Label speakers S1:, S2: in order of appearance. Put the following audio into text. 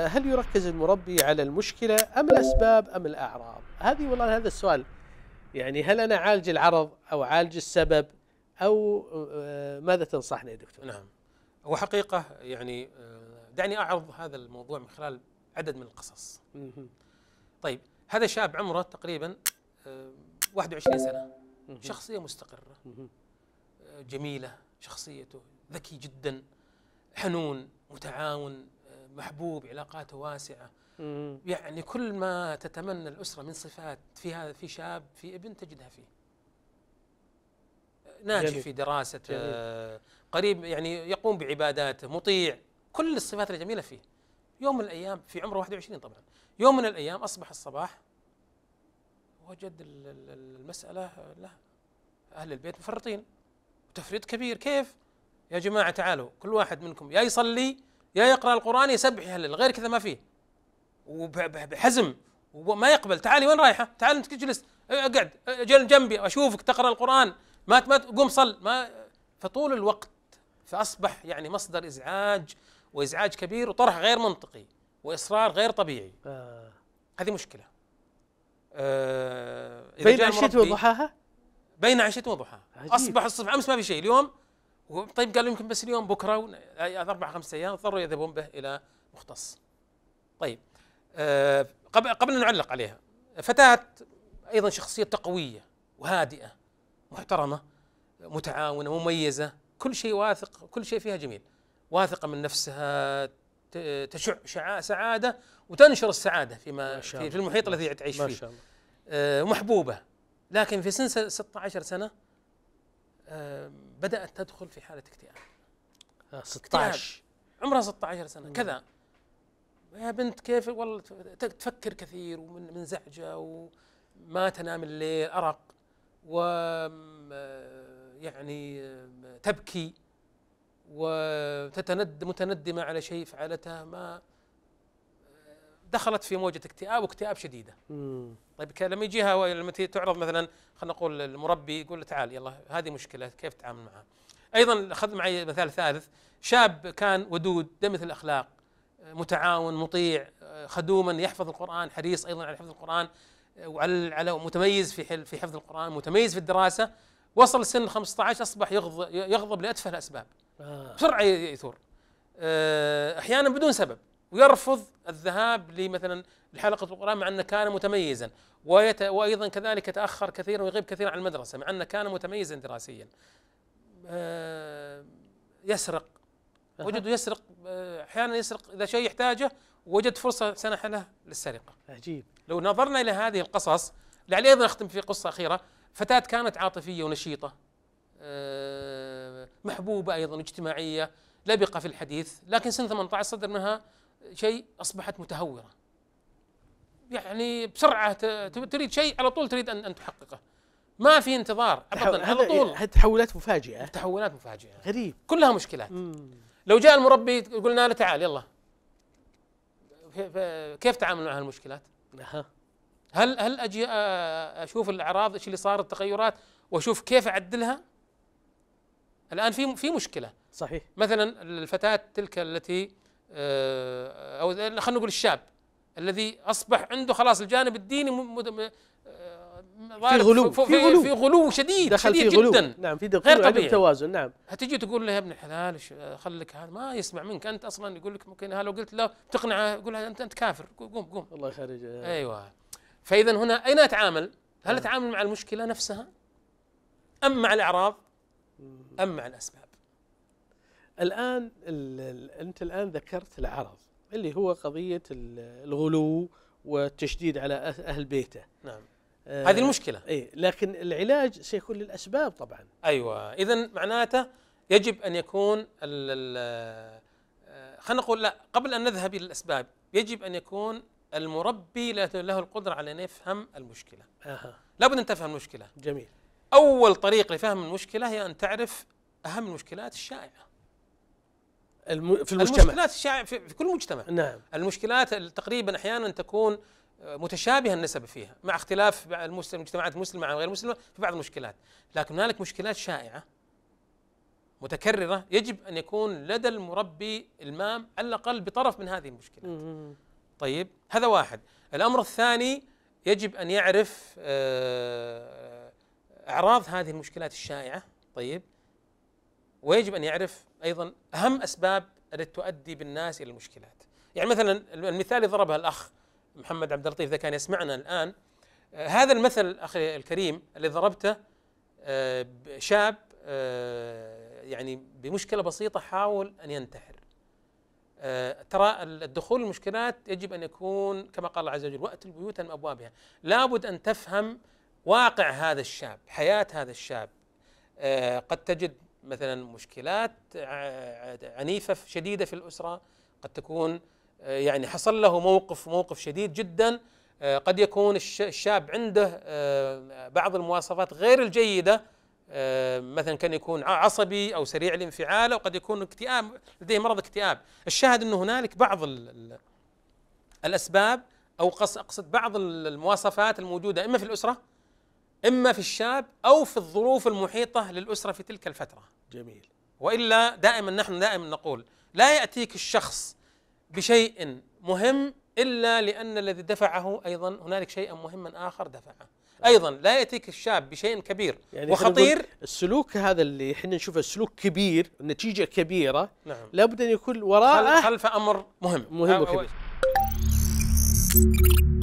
S1: هل يركز المربي على المشكلة أم الأسباب أم الأعراض هذه والله هذا السؤال يعني هل أنا عالج العرض أو عالج السبب أو آه، ماذا تنصحني يا دكتور نعم وحقيقة يعني آه، دعني أعرض هذا الموضوع من خلال عدد من القصص طيب هذا شاب عمره تقريبا 21 آه، سنة شخصية مستقرة جميلة شخصيته ذكي جدا حنون متعاون محبوب علاقاته واسعه مم. يعني كل ما تتمنى الاسره من صفات في هذا في شاب في ابن تجدها فيه ناجح جميل. في دراسه آه، جميل. قريب يعني يقوم بعباداته مطيع كل الصفات الجميله فيه يوم من الايام في عمره 21 طبعا يوم من الايام اصبح الصباح وجد المساله له اهل البيت مفرطين تفريط كبير كيف يا جماعه تعالوا كل واحد منكم يا يصلي يا يقرا القران يسبح يهلل غير كذا ما فيه وبحزم وما يقبل تعالي وين رايحه تعال انت تجلس اقعد جنبي اشوفك تقرا القران ما ما قوم صل ما فطول الوقت فاصبح يعني مصدر ازعاج وازعاج كبير وطرح غير منطقي واصرار غير طبيعي آه. هذه مشكله آه، بين عشيت وضحاها بين عشيت وضحاها اصبح الصبح امس ما في شيء اليوم طيب قالوا يمكن بس اليوم بكره اربع خمسة ايام اضطروا يذهبون به الى مختص. طيب آه، قبل قبل ان نعلق عليها فتاه ايضا شخصيه قويه وهادئه محترمه متعاونه مميزه كل شيء واثق كل شيء فيها جميل واثقه من نفسها تشع سعاده وتنشر السعاده فيما في, في المحيط الذي تعيش فيه. ما شاء الله. آه، محبوبه لكن في سن 16 سنه بدات تدخل في حاله اكتئاب 16 آه، عمرها 16 سنه مم. كذا يا بنت كيف والله تفكر كثير ومن منزعجه وما تنام الليل ارق و آه، يعني آه، تبكي وتتند متندمه على شيء فعلته ما دخلت في موجه اكتئاب واكتئاب شديده مم. طيب لما يجيها لما تعرض مثلا خلينا نقول المربي يقول له تعال يلا هذه مشكله كيف تتعامل معها ايضا اخذ معي مثال ثالث شاب كان ودود دمث الاخلاق متعاون مطيع خدوما يحفظ القران حريص ايضا على حفظ القران وعلى على متميز في في حفظ القران متميز في الدراسه وصل سن 15 اصبح يغضب يغضب لاتفه الاسباب آه. بسرعه يثور آه، احيانا بدون سبب ويرفض الذهاب لمثلا لحلقة القرآن مع أنه كان متميزا ويت... وأيضا كذلك يتأخر كثيرا ويغيب كثيرا عن المدرسة مع أنه كان متميزا دراسيا آه، يسرق وجد يسرق آه، أحيانا يسرق إذا شيء يحتاجه وجد فرصة سنح له للسرقة عجيب لو نظرنا إلى هذه القصص لعلي أيضا أختم في قصة أخيرة فتاة كانت عاطفية ونشيطة آه، محبوبة أيضا اجتماعية لبقة في الحديث لكن سن 18 صدر منها شيء اصبحت متهوره يعني بسرعه تريد شيء على طول تريد ان ان تحققه ما في انتظار ابدا على طول يعني تحولات مفاجئه تحولات مفاجئه غريب كلها مشكلات مم. لو جاء المربي قلنا له تعال يلا كيف تعامل مع هالمشكلات؟ أه. هل هل اجي اشوف الاعراض ايش اللي صار التغيرات واشوف كيف اعدلها؟ الان في في مشكله صحيح مثلا الفتاه تلك التي آه، او خلينا نقول الشاب الذي اصبح عنده خلاص الجانب الديني آه، في غلو في, في غلو في غلو شديد دخل شديد في غلو جدا نعم في غير طبيعي توازن نعم هتجي تقول له يا ابن الحلال خليك هذا ما يسمع منك انت اصلا يقول لك ممكن لو قلت له تقنعه يقول انت انت كافر قوم قوم الله يخرج ايوه فاذا هنا اين اتعامل؟ هل اتعامل مع المشكله نفسها؟ ام مع الاعراض؟ ام مع الاسباب؟ الآن أنت الآن ذكرت العرض اللي هو قضية الغلو والتشديد على أه- أهل بيته نعم آه هذه المشكلة اي لكن العلاج سيكون للأسباب طبعا أيوة إذا معناته يجب أن يكون آه، خلينا نقول لا قبل أن نذهب إلى الأسباب يجب أن يكون المربي له القدرة على أن يفهم المشكلة آه. لابد أن تفهم المشكلة جميل أول طريقة لفهم المشكلة هي أن تعرف أهم المشكلات الشائعة الم... في المجتمع المشكلات الشائعة في, في كل مجتمع نعم المشكلات تقريبا أحيانا تكون آه، متشابهه النسب فيها مع اختلاف المجتمعات المسلمه عن غير المسلمه في بعض المشكلات لكن هنالك مشكلات شائعه متكرره يجب ان يكون لدى المربي المام على الاقل بطرف من هذه المشكلات طيب هذا واحد الامر الثاني يجب ان يعرف آه، اعراض هذه المشكلات الشائعه طيب ويجب أن يعرف أيضا أهم أسباب التي تؤدي بالناس إلى المشكلات يعني مثلا المثال اللي ضربها الأخ محمد عبد اللطيف إذا كان يسمعنا الآن آه، هذا المثل أخي الكريم اللي ضربته آه، شاب آه، يعني بمشكلة بسيطة حاول أن ينتحر ترى الدخول المشكلات يجب أن يكون كما قال الله عز وجل وأت البيوت من أبوابها لابد أن تفهم واقع هذا الشاب حياة هذا الشاب قد تجد مثلا مشكلات عنيفة شديدة في الأسرة قد تكون آه، يعني حصل له موقف موقف شديد جدا آه، قد يكون الشاب عنده آه، بعض المواصفات غير الجيدة مثلا كان يكون عصبي أو سريع الانفعال أو قد يكون اكتئاب لديه مرض اكتئاب الشاهد انه هنالك بعض الأسباب أو أقصد بعض المواصفات الموجودة إما في الأسرة اما في الشاب او في الظروف المحيطه للاسره في تلك الفتره. جميل. والا دائما نحن دائما نقول لا ياتيك الشخص بشيء مهم الا لان الذي دفعه ايضا هنالك شيئا مهما اخر دفعه. ايضا لا ياتيك الشاب بشيء كبير يعني وخطير السلوك هذا اللي احنا نشوفه سلوك كبير نتيجه كبيره نعم لابد ان يكون وراءه خلف امر مهم مهم وكبير